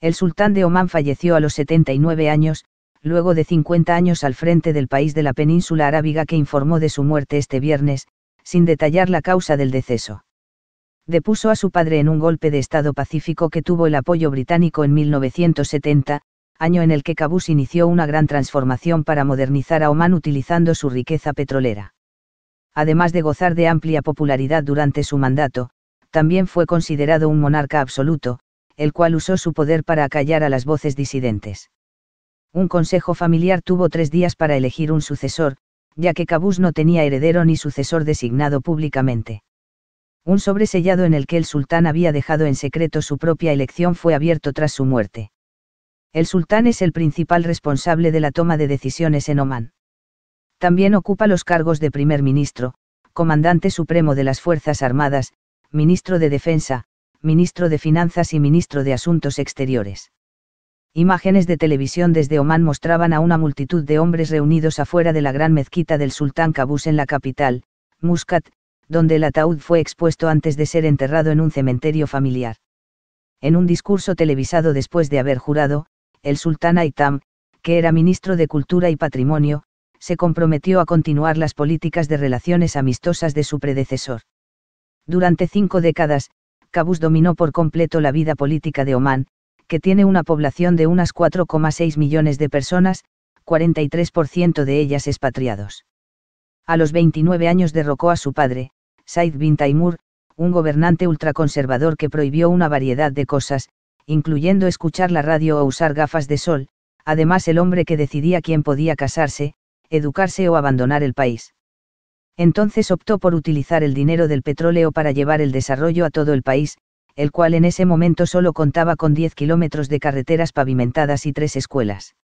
El sultán de Omán falleció a los 79 años, luego de 50 años al frente del país de la península arábiga que informó de su muerte este viernes, sin detallar la causa del deceso. Depuso a su padre en un golpe de Estado pacífico que tuvo el apoyo británico en 1970, año en el que Cabús inició una gran transformación para modernizar a Omán utilizando su riqueza petrolera. Además de gozar de amplia popularidad durante su mandato, también fue considerado un monarca absoluto, el cual usó su poder para acallar a las voces disidentes. Un consejo familiar tuvo tres días para elegir un sucesor, ya que Cabús no tenía heredero ni sucesor designado públicamente. Un sobresellado en el que el sultán había dejado en secreto su propia elección fue abierto tras su muerte. El sultán es el principal responsable de la toma de decisiones en Omán. También ocupa los cargos de primer ministro, comandante supremo de las Fuerzas Armadas, ministro de Defensa, ministro de Finanzas y ministro de Asuntos Exteriores. Imágenes de televisión desde Omán mostraban a una multitud de hombres reunidos afuera de la gran mezquita del sultán Kabus en la capital, Muscat, donde el ataúd fue expuesto antes de ser enterrado en un cementerio familiar. En un discurso televisado después de haber jurado, el sultán Aitam, que era ministro de Cultura y Patrimonio, se comprometió a continuar las políticas de relaciones amistosas de su predecesor. Durante cinco décadas, Cabus dominó por completo la vida política de Omán, que tiene una población de unas 4,6 millones de personas, 43% de ellas expatriados. A los 29 años derrocó a su padre, Said bin Taimur, un gobernante ultraconservador que prohibió una variedad de cosas, incluyendo escuchar la radio o usar gafas de sol, además el hombre que decidía quién podía casarse, educarse o abandonar el país entonces optó por utilizar el dinero del petróleo para llevar el desarrollo a todo el país, el cual en ese momento solo contaba con 10 kilómetros de carreteras pavimentadas y tres escuelas.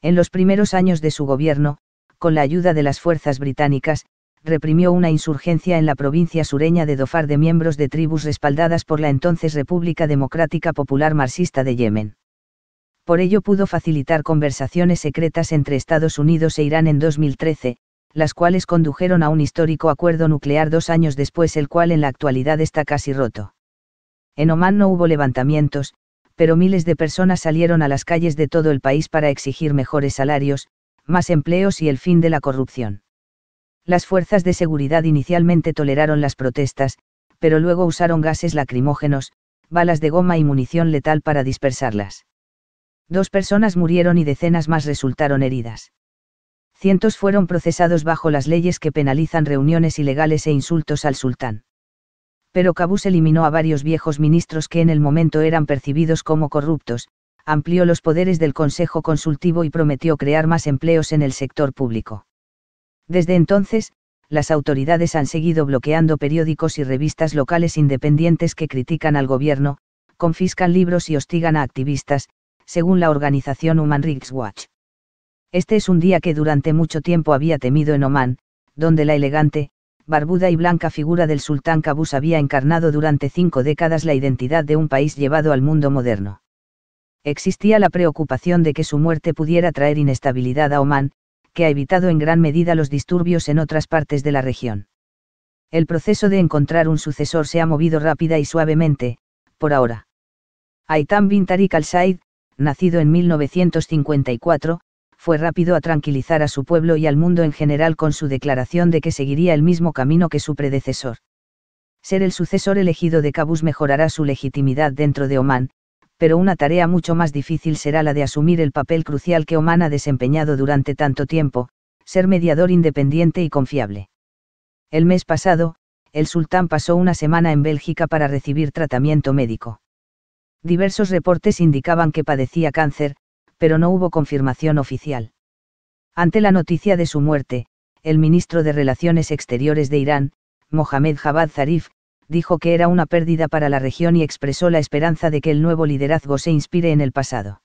En los primeros años de su gobierno, con la ayuda de las fuerzas británicas, reprimió una insurgencia en la provincia sureña de Dofar de miembros de tribus respaldadas por la entonces República Democrática Popular Marxista de Yemen. Por ello pudo facilitar conversaciones secretas entre Estados Unidos e Irán en 2013, las cuales condujeron a un histórico acuerdo nuclear dos años después, el cual en la actualidad está casi roto. En Omán no hubo levantamientos, pero miles de personas salieron a las calles de todo el país para exigir mejores salarios, más empleos y el fin de la corrupción. Las fuerzas de seguridad inicialmente toleraron las protestas, pero luego usaron gases lacrimógenos, balas de goma y munición letal para dispersarlas. Dos personas murieron y decenas más resultaron heridas cientos fueron procesados bajo las leyes que penalizan reuniones ilegales e insultos al sultán. Pero Cabús eliminó a varios viejos ministros que en el momento eran percibidos como corruptos, amplió los poderes del Consejo Consultivo y prometió crear más empleos en el sector público. Desde entonces, las autoridades han seguido bloqueando periódicos y revistas locales independientes que critican al gobierno, confiscan libros y hostigan a activistas, según la organización Human Rights Watch. Este es un día que durante mucho tiempo había temido en Omán, donde la elegante, barbuda y blanca figura del sultán Cabús había encarnado durante cinco décadas la identidad de un país llevado al mundo moderno. Existía la preocupación de que su muerte pudiera traer inestabilidad a Omán, que ha evitado en gran medida los disturbios en otras partes de la región. El proceso de encontrar un sucesor se ha movido rápida y suavemente, por ahora. Aitam bin Tariq al-Said, nacido en 1954, fue rápido a tranquilizar a su pueblo y al mundo en general con su declaración de que seguiría el mismo camino que su predecesor. Ser el sucesor elegido de Cabús mejorará su legitimidad dentro de Omán, pero una tarea mucho más difícil será la de asumir el papel crucial que Oman ha desempeñado durante tanto tiempo, ser mediador independiente y confiable. El mes pasado, el sultán pasó una semana en Bélgica para recibir tratamiento médico. Diversos reportes indicaban que padecía cáncer, pero no hubo confirmación oficial. Ante la noticia de su muerte, el ministro de Relaciones Exteriores de Irán, Mohamed Javad Zarif, dijo que era una pérdida para la región y expresó la esperanza de que el nuevo liderazgo se inspire en el pasado.